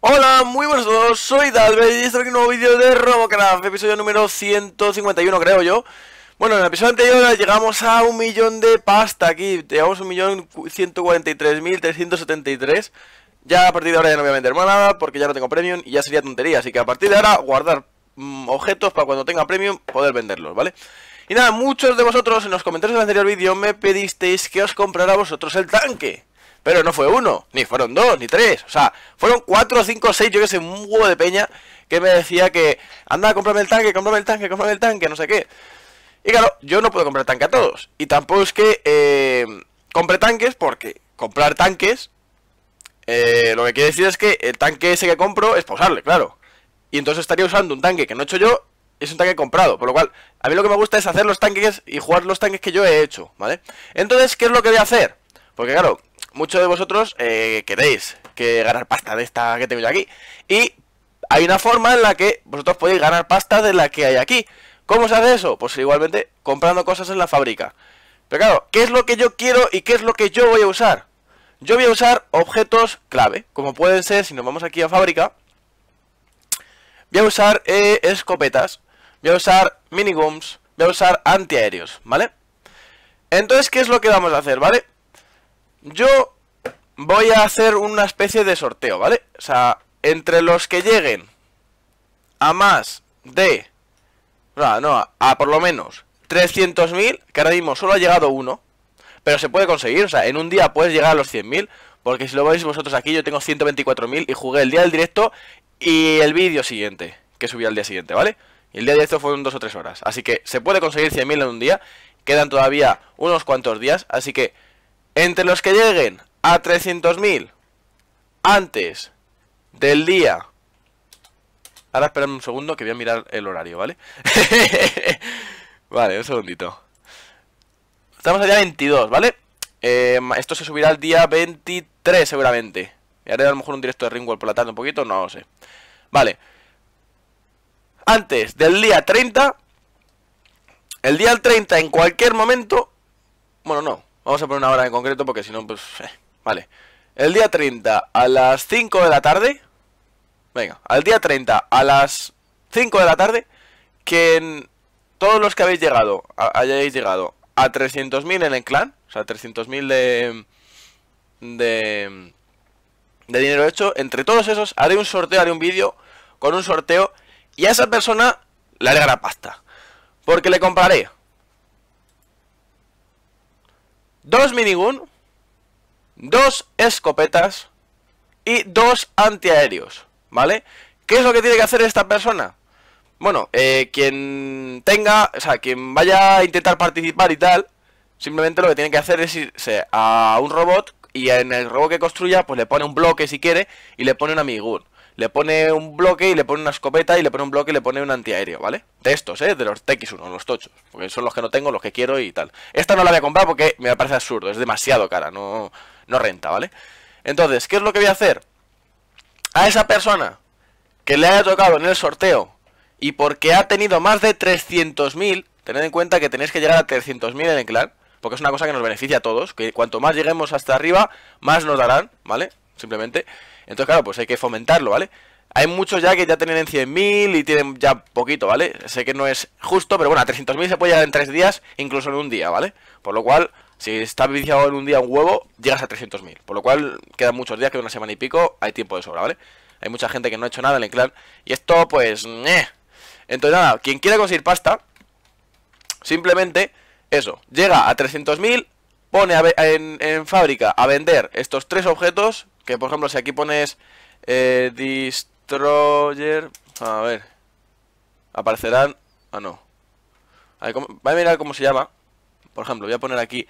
Hola, muy buenos a todos, soy Dalbey y este es un nuevo vídeo de Robocraft, episodio número 151 creo yo Bueno, en el episodio anterior llegamos a un millón de pasta aquí, llegamos a un millón 143.373. Ya a partir de ahora ya no voy a vender más nada porque ya no tengo premium y ya sería tontería Así que a partir de ahora guardar mm, objetos para cuando tenga premium poder venderlos, ¿vale? vale y nada, muchos de vosotros en los comentarios del anterior vídeo me pedisteis que os comprara vosotros el tanque. Pero no fue uno, ni fueron dos, ni tres. O sea, fueron cuatro, cinco, seis, yo que sé, un huevo de peña que me decía que anda, cómprame el tanque, cómprame el tanque, cómprame el tanque, no sé qué. Y claro, yo no puedo comprar tanque a todos. Y tampoco es que eh, compre tanques porque comprar tanques eh, lo que quiere decir es que el tanque ese que compro es posible claro. Y entonces estaría usando un tanque que no he hecho yo es un tanque comprado, por lo cual a mí lo que me gusta es hacer los tanques y jugar los tanques que yo he hecho, ¿vale? Entonces, ¿qué es lo que voy a hacer? Porque claro, muchos de vosotros eh, queréis que ganar pasta de esta que tengo yo aquí y hay una forma en la que vosotros podéis ganar pasta de la que hay aquí. ¿Cómo se hace eso? Pues igualmente comprando cosas en la fábrica. Pero claro, ¿qué es lo que yo quiero y qué es lo que yo voy a usar? Yo voy a usar objetos clave, como pueden ser, si nos vamos aquí a fábrica, voy a usar eh, escopetas voy a usar miniguns, voy a usar antiaéreos, ¿vale? Entonces, ¿qué es lo que vamos a hacer, vale? Yo voy a hacer una especie de sorteo, ¿vale? O sea, entre los que lleguen a más de... No, no, a, a por lo menos 300.000, que ahora mismo solo ha llegado uno, pero se puede conseguir, o sea, en un día puedes llegar a los 100.000, porque si lo veis vosotros aquí, yo tengo 124.000 y jugué el día del directo y el vídeo siguiente, que subí al día siguiente, ¿vale? Y el día de esto fueron dos o tres horas. Así que se puede conseguir 100.000 en un día. Quedan todavía unos cuantos días. Así que entre los que lleguen a 300.000 antes del día. Ahora esperadme un segundo que voy a mirar el horario, ¿vale? vale, un segundito. Estamos día 22, ¿vale? Eh, esto se subirá el día 23 seguramente. Y haré a lo mejor un directo de Ringworld por la tarde un poquito, no lo sé. Vale, antes del día 30. El día 30 en cualquier momento. Bueno, no. Vamos a poner una hora en concreto porque si no, pues... Eh, vale. El día 30 a las 5 de la tarde. Venga, al día 30 a las 5 de la tarde. Que en todos los que habéis llegado, a, hayáis llegado a 300.000 en el clan. O sea, 300.000 de... De... De dinero hecho. Entre todos esos haré un sorteo, haré un vídeo con un sorteo y a esa persona le haré la pasta. Porque le compraré dos minigun, dos escopetas y dos antiaéreos. ¿Vale? ¿Qué es lo que tiene que hacer esta persona? Bueno, eh, quien tenga, o sea, quien vaya a intentar participar y tal, simplemente lo que tiene que hacer es irse a un robot y en el robot que construya, pues le pone un bloque si quiere y le pone una minigun le pone un bloque y le pone una escopeta y le pone un bloque y le pone un antiaéreo, ¿vale? De estos, ¿eh? De los TX1, los tochos, porque son los que no tengo, los que quiero y tal. Esta no la voy a comprar porque me parece absurdo, es demasiado cara, no, no renta, ¿vale? Entonces, ¿qué es lo que voy a hacer? A esa persona que le haya tocado en el sorteo y porque ha tenido más de 300.000, tened en cuenta que tenéis que llegar a 300.000 en el clan, porque es una cosa que nos beneficia a todos, que cuanto más lleguemos hasta arriba, más nos darán, ¿vale? Simplemente... Entonces, claro, pues hay que fomentarlo, ¿vale? Hay muchos ya que ya tienen 100.000 y tienen ya poquito, ¿vale? Sé que no es justo, pero bueno, a 300.000 se puede llegar en 3 días, incluso en un día, ¿vale? Por lo cual, si estás viciado en un día un huevo, llegas a 300.000. Por lo cual, quedan muchos días, que una semana y pico, hay tiempo de sobra, ¿vale? Hay mucha gente que no ha hecho nada en el clan. Y esto, pues... Eh. Entonces, nada, quien quiera conseguir pasta, simplemente, eso, llega a 300.000, pone en, en fábrica a vender estos tres objetos que por ejemplo, si aquí pones eh, Destroyer. A ver. Aparecerán. Ah, no. A ver, a mirar cómo se llama. Por ejemplo, voy a poner aquí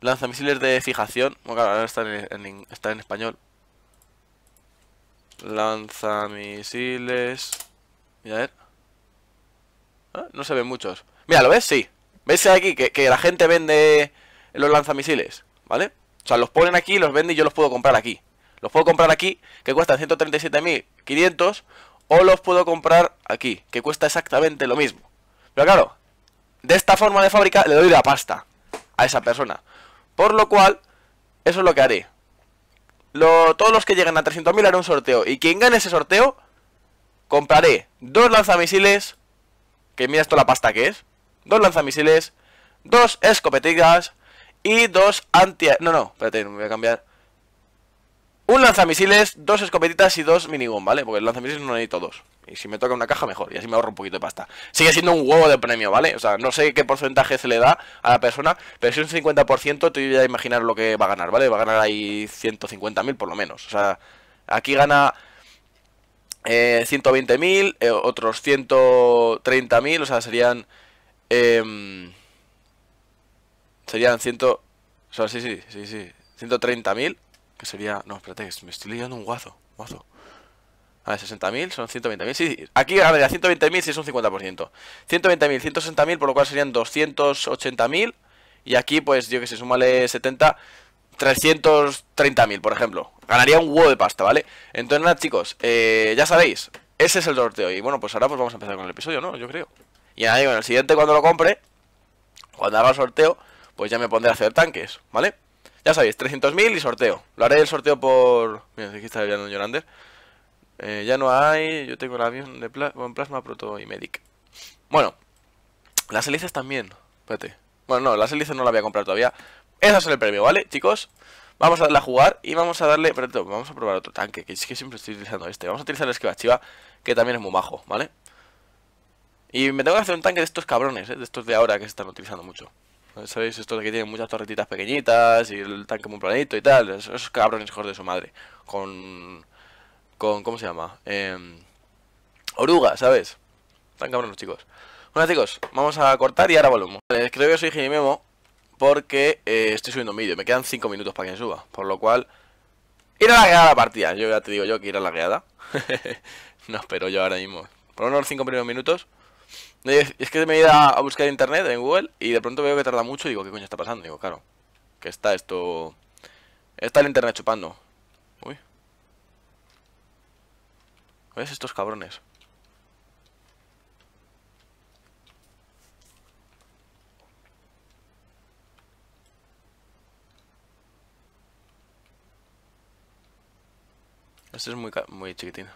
lanzamisiles de fijación. Bueno, claro, ahora está en, en español. Lanzamisiles. Mira, a ver. Ah, no se ven muchos. Mira, ¿lo ves? Sí. ¿Ves aquí que, que, la gente vende los lanzamisiles? ¿Vale? O sea, los ponen aquí, los vende y yo los puedo comprar aquí. Los puedo comprar aquí, que cuestan 137.500, o los puedo comprar aquí, que cuesta exactamente lo mismo. Pero claro, de esta forma de fábrica le doy la pasta a esa persona. Por lo cual, eso es lo que haré. todos los que lleguen a 300.000 harán un sorteo. Y quien gane ese sorteo, compraré dos lanzamisiles. Que mira esto la pasta que es. Dos lanzamisiles, dos escopetitas y dos anti... No, no, espérate, me voy a cambiar. Un lanzamisiles, dos escopetitas y dos minigun, ¿vale? Porque el lanzamisiles no necesito dos. Y si me toca una caja, mejor. Y así me ahorro un poquito de pasta. Sigue siendo un huevo de premio, ¿vale? O sea, no sé qué porcentaje se le da a la persona, pero si es un 50%, te voy a imaginar lo que va a ganar, ¿vale? Va a ganar ahí 150.000 por lo menos. O sea, aquí gana 120.000, eh, eh, otros 130.000, o sea, serían... Em, serían 100... O sea, sí, sí, sí, sí. 130.000 que sería... No, espérate, me estoy liando un guazo Guazo A ver, 60.000 son 120.000 Sí, sí, aquí a ver, 120.000 sí es un 50% 120.000, 160.000 Por lo cual serían 280.000 Y aquí, pues, yo que sé, súmale 70 330.000, por ejemplo Ganaría un huevo de pasta, ¿vale? Entonces nada, chicos, eh, ya sabéis Ese es el sorteo Y bueno, pues ahora pues vamos a empezar con el episodio, ¿no? Yo creo Y nada, digo, en el siguiente cuando lo compre Cuando haga el sorteo Pues ya me pondré a hacer tanques, ¿vale? vale ya sabéis, 300.000 y sorteo. Lo haré el sorteo por... Mira, aquí está el Yorander. Eh, ya no hay... Yo tengo el avión de plasma proto y medic. Bueno. Las hélices también. Espérate. Bueno, no, las hélices no las voy a comprar todavía. Esas es el premio, ¿vale, chicos? Vamos a darle a jugar y vamos a darle... Pero vamos a probar otro tanque, que es que siempre estoy utilizando este. Vamos a utilizar el esquiva chiva, que también es muy bajo ¿vale? Y me tengo que hacer un tanque de estos cabrones, ¿eh? de estos de ahora que se están utilizando mucho. ¿Sabéis esto de que tienen muchas torretitas pequeñitas y el tanque muy planito y tal? Esos cabrones hijos de su madre. Con... con ¿Cómo se llama? Em, oruga, ¿sabes? Tan cabrones, chicos. Bueno, chicos, vamos a cortar y ahora volvemos. Vale, creo que soy gini-memo porque eh, estoy subiendo un vídeo. Me quedan 5 minutos para que suba. Por lo cual... Ir a la guiada la partida. Yo ya te digo yo que ir a la guiada no espero yo ahora mismo. Por unos 5 primeros minutos es que me he ido a buscar internet, en Google, y de pronto veo que tarda mucho y digo, ¿qué coño está pasando? digo, claro, que está esto... Está el internet chupando. Uy. ¿Ves estos cabrones? esto es muy, muy chiquitín.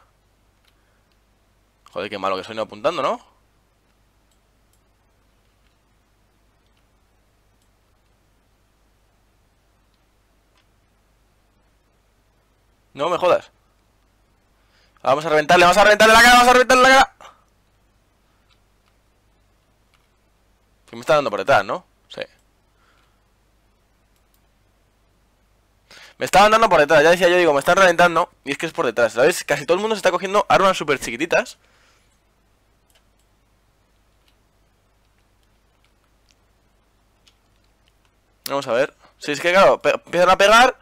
Joder, qué malo que soy no apuntando, ¿no? No me jodas. Vamos a reventarle, vamos a reventarle la cara, vamos a reventarle la cara. me está dando por detrás, ¿no? Sí. Me estaban dando por detrás, ya decía yo, digo, me están reventando. Y es que es por detrás, ¿sabes? Casi todo el mundo se está cogiendo armas súper chiquititas. Vamos a ver. sí, es que claro, empiezan a pegar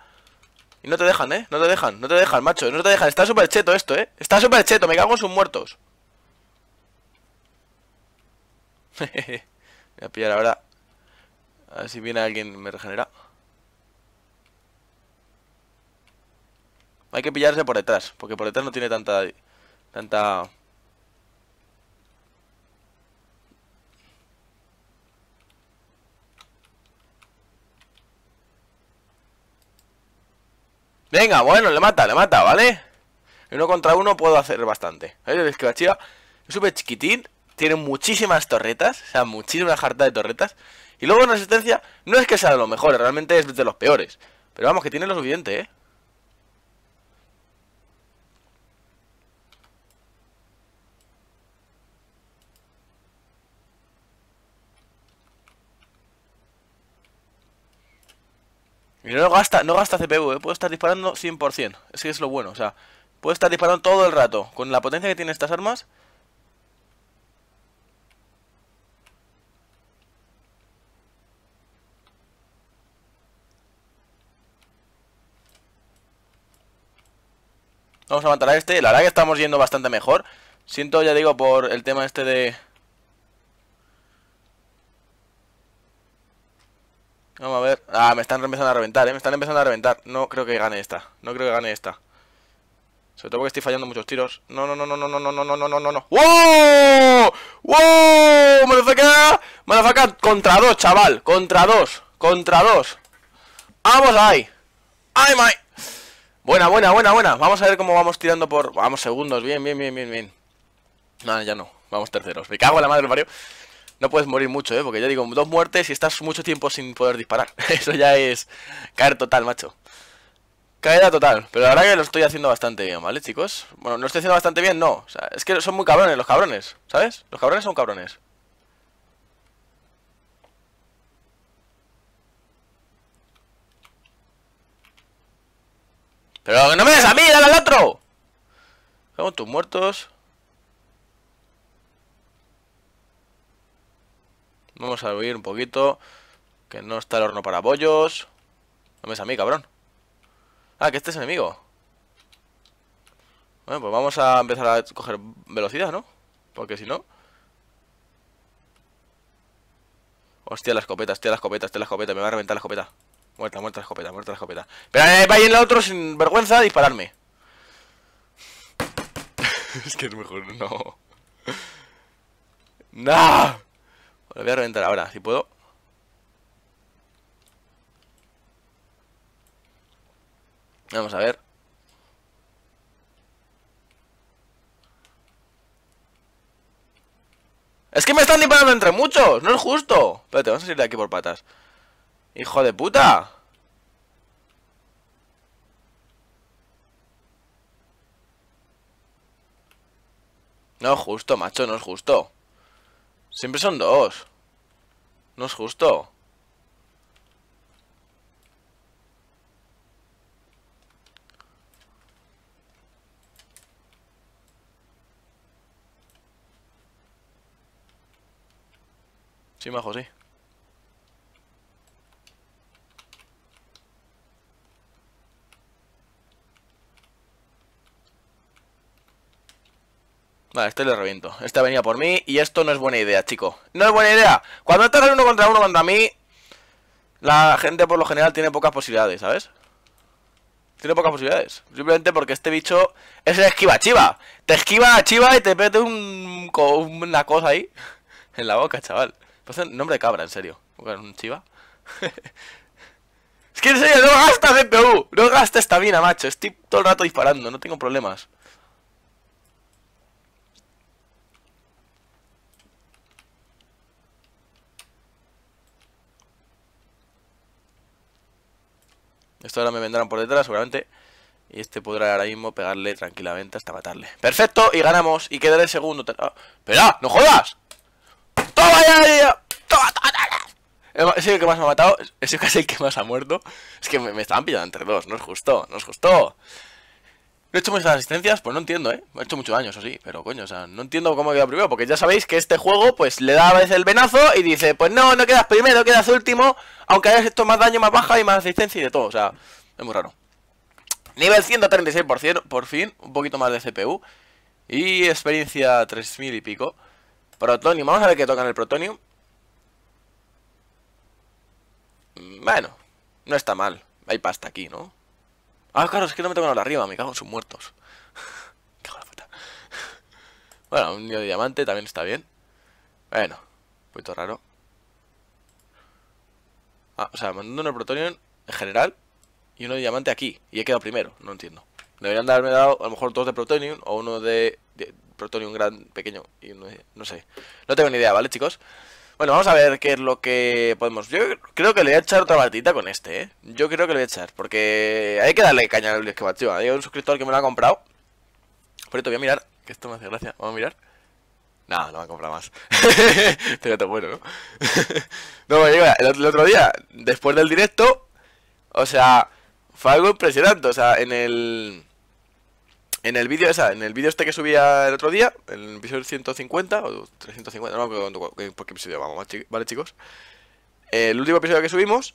y no te dejan, ¿eh? No te dejan, no te dejan, macho No te dejan, está súper cheto esto, ¿eh? Está súper cheto, me cago en sus muertos Voy a pillar ahora A ver si viene alguien me regenera Hay que pillarse por detrás Porque por detrás no tiene tanta Tanta Venga, bueno, le mata, le mata, ¿vale? uno contra uno puedo hacer bastante. que va chiva. es súper chiquitín. Tiene muchísimas torretas. O sea, muchísima jarta de torretas. Y luego en resistencia, no es que sea de los mejores, realmente es de los peores. Pero vamos, que tiene lo suficiente, ¿eh? Y no gasta, no gasta CPU, ¿eh? estar disparando 100%. que es lo bueno, o sea, puede estar disparando todo el rato. Con la potencia que tienen estas armas... Vamos a matar a este. La verdad que estamos yendo bastante mejor. Siento, ya digo, por el tema este de... Vamos a ver. Ah, me están empezando a reventar, eh. Me están empezando a reventar. No creo que gane esta. No creo que gane esta. Sobre todo porque estoy fallando muchos tiros. No, no, no, no, no, no, no, no, no, no, no, no. ¡Wow! ¡Wow! ¡Malafaca! ¡Malafaca! Contra dos, chaval. Contra dos. Contra dos. ¡Vamos ahí! ¡Ay, my! Buena, buena, buena, buena. Vamos a ver cómo vamos tirando por. Vamos, segundos. Bien, bien, bien, bien, bien. Nada, ya no. Vamos terceros. Me cago en la madre, Mario no puedes morir mucho, ¿eh? Porque ya digo, dos muertes y estás mucho tiempo sin poder disparar. Eso ya es caer total, macho. Caída total, pero la verdad que lo estoy haciendo bastante bien, ¿vale, chicos? Bueno, no estoy haciendo bastante bien, no. es que son muy cabrones los cabrones, ¿sabes? Los cabrones son cabrones. ¡Pero no me des a mí, dale al otro! Vamos, tus muertos. Vamos a huir un poquito. Que no está el horno para bollos. No me es a mí, cabrón. Ah, que este es enemigo. Bueno, pues vamos a empezar a coger velocidad, ¿no? Porque si no... Hostia, la escopeta, hostia, la escopeta, hostia, la escopeta. Me va a reventar la escopeta. Muerta, muerta la escopeta, muerta la escopeta. Pero eh, a ir el otro sin vergüenza a dispararme. es que es mejor, no. ¡No! Lo voy a reventar ahora, si puedo. Vamos a ver. ¡Es que me están disparando entre muchos! ¡No es justo! Espérate, vamos a salir de aquí por patas. ¡Hijo de puta! No es justo, macho, no es justo. Siempre son dos. No es justo. Sí, majo, sí. Vale, este le reviento. Este venía por mí y esto no es buena idea, chico. No es buena idea. Cuando estás uno contra uno contra mí, la gente por lo general tiene pocas posibilidades, ¿sabes? Tiene pocas posibilidades. Simplemente porque este bicho es el esquiva chiva. Te esquiva chiva y te mete un, una cosa ahí en la boca, chaval. Pasa nombre de cabra, en serio. ¿Un chiva? es que en serio, no gastas CPU. No esta estamina, macho. Estoy todo el rato disparando, no tengo problemas. Esto ahora me vendrán por detrás, seguramente. Y este podrá ahora mismo pegarle tranquilamente hasta matarle. ¡Perfecto! Y ganamos. Y quedaré el segundo. Ah, pero ¡No jodas! ¡Toma ya! ya! ¡Toma, toma, toma! Es el que más me ha matado. Es casi el que más ha muerto. Es que me, me estaban pillando entre dos. No es justo. No es justo. No he hecho muchas asistencias, pues no entiendo, ¿eh? He hecho muchos eso sí, pero coño, o sea, no entiendo cómo he quedado primero, porque ya sabéis que este juego, pues le da a veces el venazo y dice, pues no, no quedas primero, quedas último, aunque hayas hecho más daño, más baja y más asistencia y de todo, o sea, es muy raro. Nivel 136%, por fin, un poquito más de CPU y experiencia 3000 y pico. Protonium, vamos a ver qué toca en el Protonium. Mm, bueno, no está mal, hay pasta aquí, ¿no? Ah, claro, es que no me tengo nada arriba, me cago en sus muertos. bueno, un nido de diamante también está bien. Bueno, un poquito raro. Ah, o sea, mandando un protonium en general y uno de diamante aquí. Y he quedado primero, no entiendo. Deberían darme haberme dado a lo mejor dos de Protonium o uno de, de Protonium gran pequeño. Y uno de, no sé. No tengo ni idea, ¿vale, chicos? Bueno, vamos a ver qué es lo que podemos... Yo creo que le voy a echar otra batita con este, ¿eh? Yo creo que le voy a echar, porque hay que darle caña al que tío. Hay un suscriptor que me lo ha comprado. Por voy a mirar, que esto me hace gracia. Vamos a mirar. No, no me ha comprado más. Pero está bueno, ¿no? no, bueno, El, otro día, después del directo, o sea, fue algo impresionante. O sea, en el... En el vídeo en el vídeo este que subía el otro día, en el episodio 150 o 350, no me por qué episodio vamos, ¿vale chicos? el último episodio que subimos,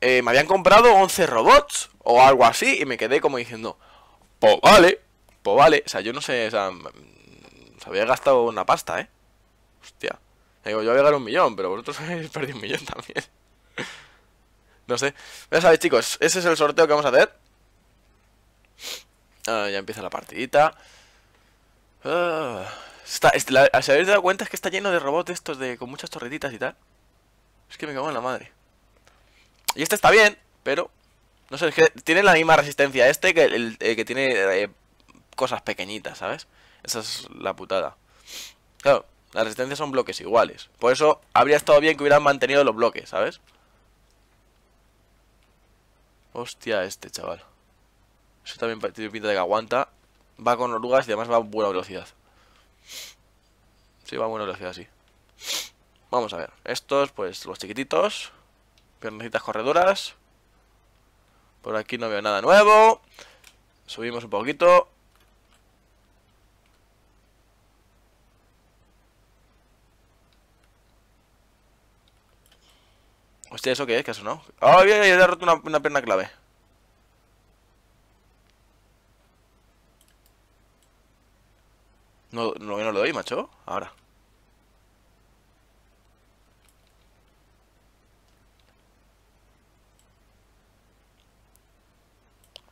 eh, me habían comprado 11 robots o algo así y me quedé como diciendo, pues vale, pues vale, o sea, yo no sé, o sea, mm, se había gastado una pasta, ¿eh? Hostia. Digo, yo había ganado un millón, pero vosotros habéis perdido un millón también. no sé. Ya sabéis, chicos, ese es el sorteo que vamos a hacer. Ah, ya empieza la partidita. Ah, está, si habéis dado cuenta es que está lleno de robots estos de, con muchas torretitas y tal. Es que me cago en la madre. Y este está bien, pero... No sé, es que tiene la misma resistencia este que, el, que tiene eh, cosas pequeñitas, ¿sabes? Esa es la putada. Claro, las resistencias son bloques iguales. Por eso habría estado bien que hubieran mantenido los bloques, ¿sabes? Hostia este, chaval. Eso también tiene pinta de que aguanta. Va con orugas y además va a buena velocidad. Sí, va a buena velocidad, sí. Vamos a ver. Estos, pues, los chiquititos. Piernecitas corredoras. Por aquí no veo nada nuevo. Subimos un poquito. Hostia, ¿eso qué es? ¿Qué eso no? ¡Ah, ya, he roto una, una pierna clave! No, no, no lo doy, macho. Ahora.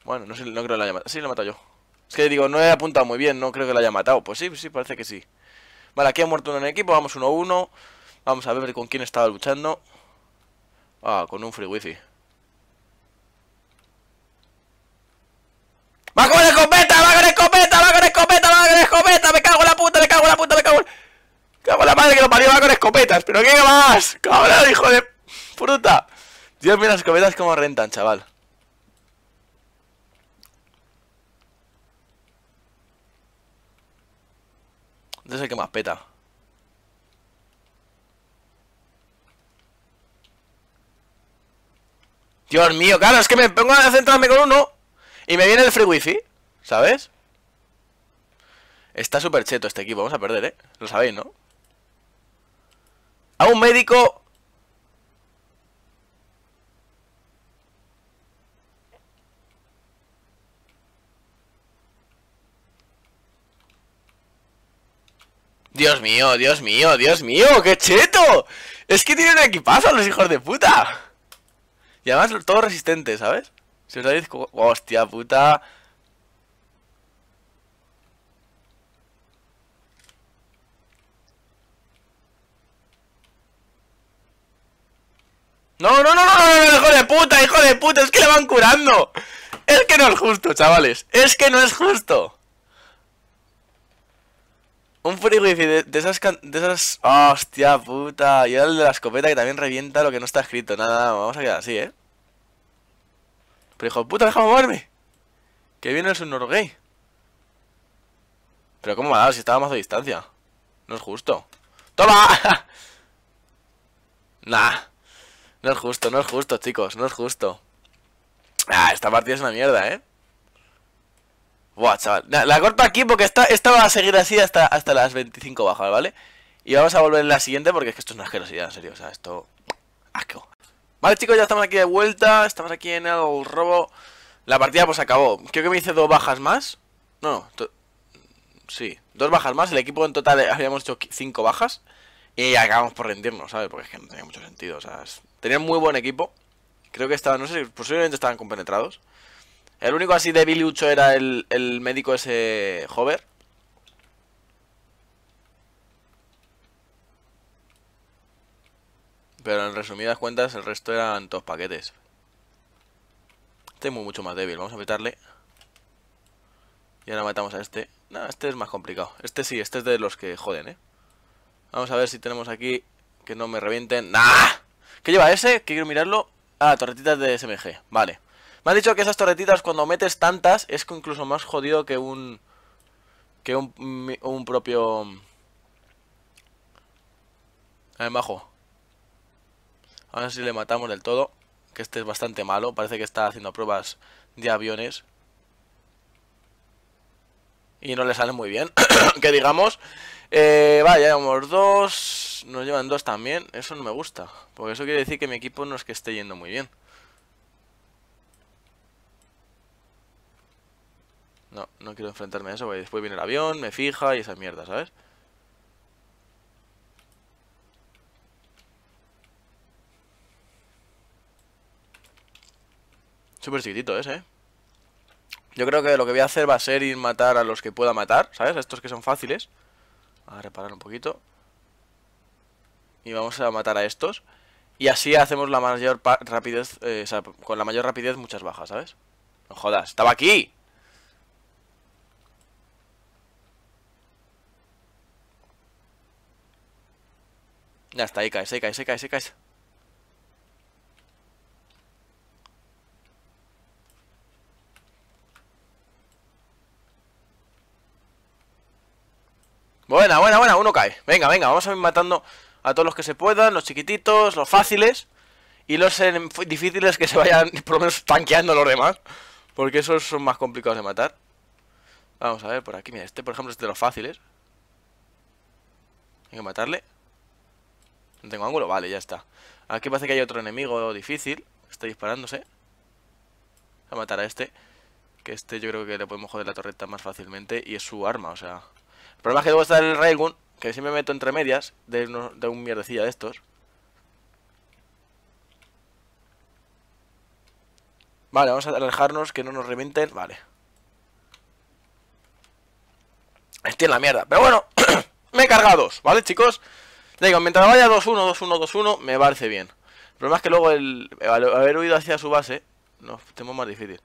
Bueno, no, sé, creo que la haya matado. Sí, la he matado yo. Es que digo, no he apuntado muy bien, no creo que la haya matado. Pues sí, sí, parece que sí. Vale, aquí ha muerto uno en el equipo, vamos 1-1. Vamos a ver con quién estaba luchando. Ah, con un free wifi. ¡Va con la escopeta! ¡Va! va con escopeta, va con escopeta, me cago en la puta, me cago en la puta, me cago en... Cago la madre que lo parió, va con escopetas, pero ¿qué más? Cabrón, hijo de puta! Dios mío, las escopetas como rentan, chaval. Este es el que más peta. Dios mío, claro, es que me pongo a centrarme con uno y me viene el free wifi, ¿sabes? Está súper cheto este equipo, vamos a perder, ¿eh? Lo sabéis, ¿no? ¡A un médico! Dios mío, Dios mío, Dios mío, qué cheto. Es que tienen equipazo los hijos de puta. Y además todo resistente, ¿sabes? Si os dais... Hostia puta. No, no, no, no, no, hijo de puta, hijo de puta, es que le van curando. Es que no es justo, chavales. Es que no es justo. Un free de, esas de esas. hostia puta. Y el de la escopeta que también revienta lo que no está escrito. Nada, nada, vamos a quedar así, eh. Pero hijo de puta, déjame moverme. Que viene el subnorgay. Pero cómo va ha dado si estaba más a distancia. No es justo. ¡Toma! nah. No es justo, no es justo, chicos, no es justo. Ah, esta partida es una mierda, ¿eh? Buah, chaval. La, corto aquí porque esta, va a seguir así hasta, hasta las 25 bajas, ¿vale? Y vamos a volver en la siguiente porque es que esto es una asquerosidad, en serio. O sea, esto... Vale, chicos, ya estamos aquí de vuelta. Estamos aquí en el robo. La partida pues acabó. Creo que me hice dos bajas más. No, no. Sí, dos bajas más. El equipo en total eh, habíamos hecho cinco bajas. Y acabamos por rendirnos, ¿sabes? Porque es que no tenía mucho sentido. O sea, Tenían muy buen equipo. Creo que estaban, no sé, posiblemente estaban compenetrados. El único así débil debilucho era el, médico ese Hover. Pero en resumidas cuentas el resto eran todos paquetes. Este es muy, mucho más débil. Vamos a meterle. Y ahora matamos a este. No, este es más complicado. Este sí, este es de los que joden, ¿eh? Vamos a ver si tenemos aquí que no me revienten. ¡Nah! ¿Qué lleva ese? Que quiero mirarlo. Ah, torretitas de SMG, vale. Me han dicho que esas torretitas cuando metes tantas es incluso más jodido que un... Que un, un propio... A ver, majo A ver si le matamos del todo. Que este es bastante malo. Parece que está haciendo pruebas de aviones. Y no le sale muy bien. que digamos... Eh, vale, ya llevamos dos. Nos llevan dos también. Eso no me gusta. Porque eso quiere decir que mi equipo no es que esté yendo muy bien. No, no quiero enfrentarme a eso, porque después viene el avión, me fija y esa mierda, ¿sabes? Súper chiquitito ese, ¿eh? Yo creo que lo que voy a hacer va a ser ir a matar a los que pueda matar, ¿sabes? A estos que son fáciles a reparar un poquito. Y vamos a matar a estos. Y así hacemos la mayor rapidez, eh, o sea, con la mayor rapidez muchas bajas, ¿sabes? No jodas, estaba aquí. Ya está, ahí caes, ahí caes, ahí cae, ahí cae. Buena, buena, buena, uno cae Venga, venga, vamos a ir matando a todos los que se puedan Los chiquititos, los fáciles Y los difíciles que se vayan Por lo menos tanqueando los demás Porque esos son más complicados de matar Vamos a ver, por aquí, mira, este por ejemplo este de los fáciles Hay que matarle No tengo ángulo, vale, ya está Aquí parece que hay otro enemigo difícil Está disparándose a matar a este. Que este yo creo que le podemos joder la torreta más fácilmente. Y es su arma, o sea. El problema es que debo estar en el Railgun, que si me meto entre medias de, de un mierdecilla de estos. Vale, vamos a alejarnos, que no nos reventen. Vale. Estoy en la mierda. Pero bueno, me he cargado dos, ¿vale, chicos? Le digo, mientras vaya 2-1, 2-1, 2-1, me parece bien. El problema es que luego el, haber huido hacia su base, nos tenemos más difícil.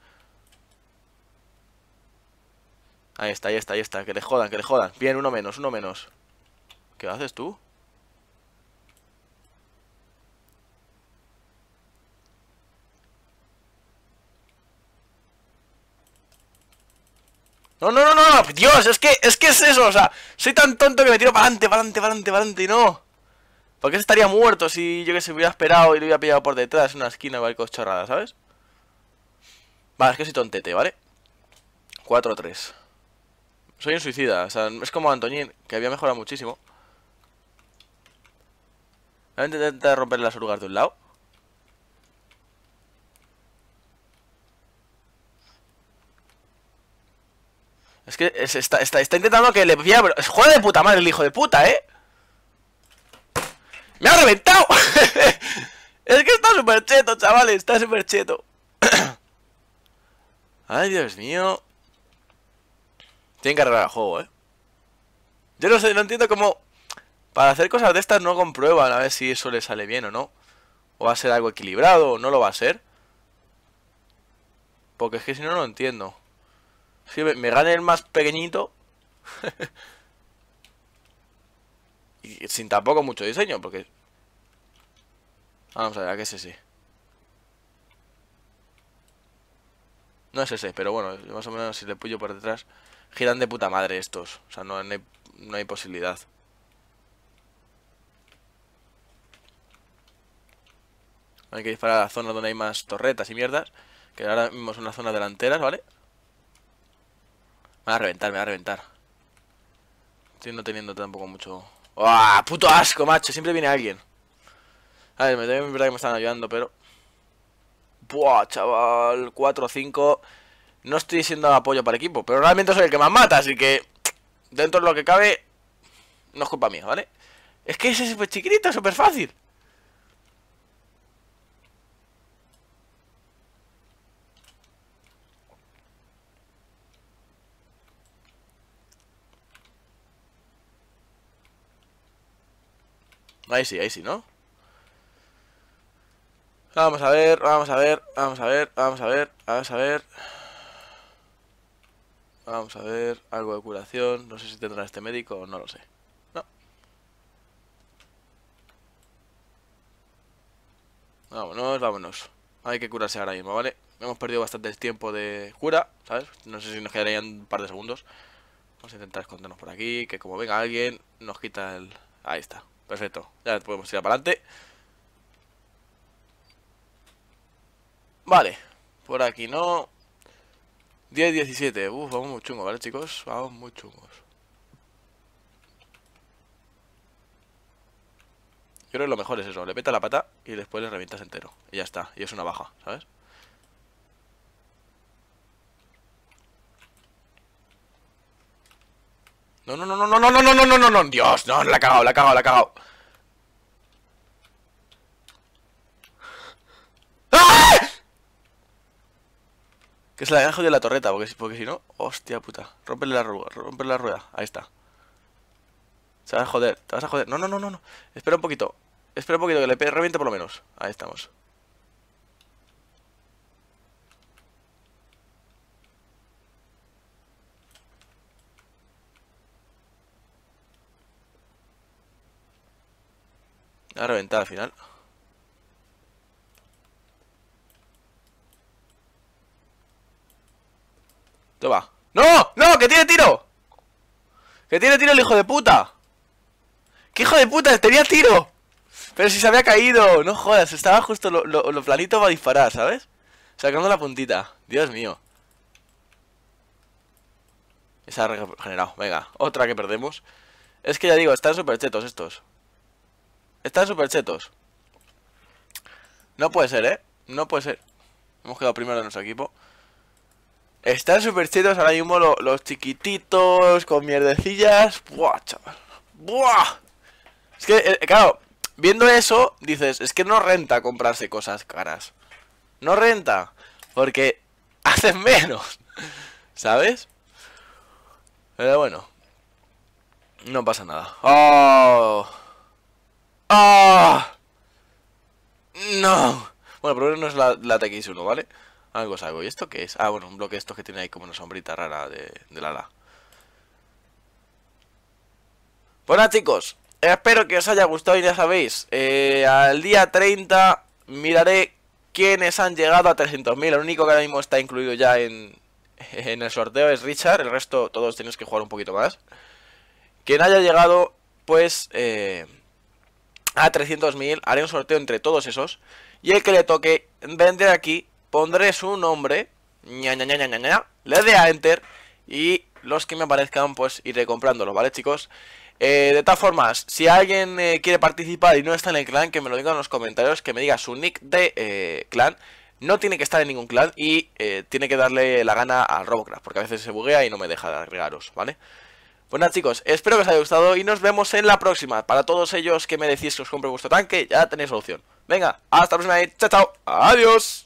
Ahí está, ahí está, ahí está. Que le jodan, que le jodan. Bien, uno menos, uno menos. ¿Qué haces tú? No, no, no, no, Dios, es que, es que es eso, o sea, soy tan tonto que me tiro para adelante, para adelante, para adelante, para adelante, y no. Porque estaría muerto si yo que se hubiera esperado y lo hubiera pillado por detrás, en una esquina o algo chorrada, ¿sabes? Vale, es que soy tontete, ¿vale? 4-3. Soy un suicida, o sea, es como Antoñín, que había mejorado muchísimo. Voy a intentar romper las orugas de un lado. Es que está, está, está, intentando que le pilla, de puta madre el hijo de puta, ¿eh? ¡Me ha reventado! es que está súper cheto, chavales, está súper cheto. Ay, Dios mío. Tienen que arreglar el juego, ¿eh? Yo no sé, no entiendo cómo... Para hacer cosas de estas no comprueban a ver si eso le sale bien o no. O va a ser algo equilibrado o no lo va a ser. Porque es que si no, no lo entiendo. Si me, me gane el más pequeñito... y sin tampoco mucho diseño, porque... Vamos a ver, ¿a qué es ese? No es ese, pero bueno, más o menos si le puyo por detrás giran de puta madre estos. O sea, no, hay, posibilidad. Hay que disparar a la zona donde hay más torretas y mierdas. Que ahora mismo son las zonas delanteras, ¿vale? Me va a reventar, me va a reventar. Estoy no teniendo tampoco mucho... ¡Ah! ¡Puto asco, macho! Siempre viene alguien. A ver, me verdad que me están ayudando, pero... ¡Buah, chaval! 4, 5 no estoy siendo apoyo para el equipo. Pero realmente soy el que más mata, así que dentro de lo que cabe, no es culpa mía, ¿vale? Es que ese es súper chiquitito, súper fácil. Ahí sí, ahí sí, ¿no? Vamos a ver, vamos a ver, vamos a ver, vamos a ver, vamos a ver. Vamos a ver, algo de curación. No sé si tendrá este médico o no lo sé. No. Vámonos, vámonos. Hay que curarse ahora mismo, ¿vale? Hemos perdido bastante tiempo de cura, ¿sabes? No sé si nos quedarían un par de segundos. Vamos a intentar escondernos por aquí, que como venga alguien, nos quita el... Ahí está, perfecto. Ya podemos ir para adelante. Vale, por aquí no. 10 17. Uf, vamos muy chungos, ¿vale, chicos? Vamos muy chungos. Creo que lo mejor es eso. Le peta la pata y después le revientas entero. Y ya está. Y es una baja, ¿sabes? No, no, no, no, no, no, no, no, no, no, no, Dios, no, la ha cagado, la ha cagado, la ha cagado. Que se la haya de la torreta, porque, porque si no... Hostia puta. Rompe la, rueda, rompe la rueda. Ahí está. Se va a joder, te vas a joder. No, no, no, no, no. Espera un poquito. Espera un poquito, que le reviente por lo menos. Ahí estamos. a reventar al final. ¡No! ¡No! ¡Que tiene tiro! ¡Que tiene tiro el hijo de puta! ¡Qué hijo de puta! ¡Tenía tiro! Pero si se había caído. No jodas, estaba justo lo, lo, lo planito para disparar, ¿sabes? Sacando la puntita. Dios mío. Esa ha regenerado. Venga, otra que perdemos. Es que ya digo, están súper chetos estos. Están súper chetos. No puede ser, ¿eh? No puede ser. Hemos quedado primero de nuestro equipo. Están súper chidos ahora mismo los, chiquititos con mierdecillas. Buah, chaval. Buah. Es que, eh, claro, viendo eso, dices, es que no renta comprarse cosas caras. No renta. Porque hacen menos. ¿Sabes? Pero bueno. No pasa nada. ¡Oh! ¡Oh! ¡No! Bueno, problema no es la, la TX1, ¿vale? Algo es algo. ¿Y esto qué es? Ah, bueno, un bloque de estos que tiene ahí como una sombrita rara de, de ala. Bueno, chicos. Espero que os haya gustado y ya sabéis, eh, al día 30 miraré quienes han llegado a 300.000. El único que ahora mismo está incluido ya en, el sorteo es Richard. El resto todos tenéis que jugar un poquito más. Quien haya llegado, pues, eh, a 300.000, haré un sorteo entre todos esos. Y el que le toque vendré aquí Pondré su nombre, le dé a Enter y los que me aparezcan pues iré comprándolos, ¿vale chicos? Eh, de todas formas, si alguien eh, quiere participar y no está en el clan, que me lo diga en los comentarios, que me diga su nick de eh, clan. No tiene que estar en ningún clan y tiene que darle la gana al Robocraft, porque a veces se buguea y no me deja de agregaros, ¿vale? Pues chicos, espero que os haya gustado y nos vemos en la próxima. Para todos ellos que me decís que os compre vuestro tanque, ya tenéis solución. Venga, hasta la próxima y chao, chao. Adiós.